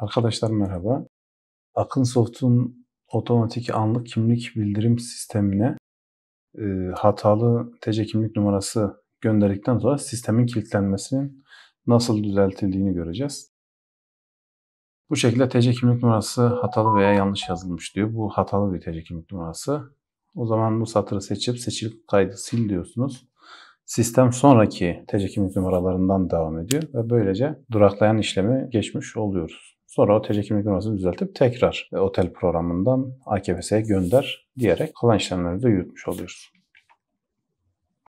Arkadaşlar merhaba. Akınsoft'un otomatik anlık kimlik bildirim sistemine e, hatalı TC kimlik numarası gönderdikten sonra sistemin kilitlenmesinin nasıl düzeltildiğini göreceğiz. Bu şekilde TC kimlik numarası hatalı veya yanlış yazılmış diyor. Bu hatalı bir TC kimlik numarası. O zaman bu satırı seçip seçil kaydı sil diyorsunuz. Sistem sonraki TC kimlik numaralarından devam ediyor ve böylece duraklayan işlemi geçmiş oluyoruz. Sonra o TC kimlik numarasını düzeltip tekrar e, otel programından AKPS'ye gönder diyerek kalan işlemleri de yürütmüş oluyoruz.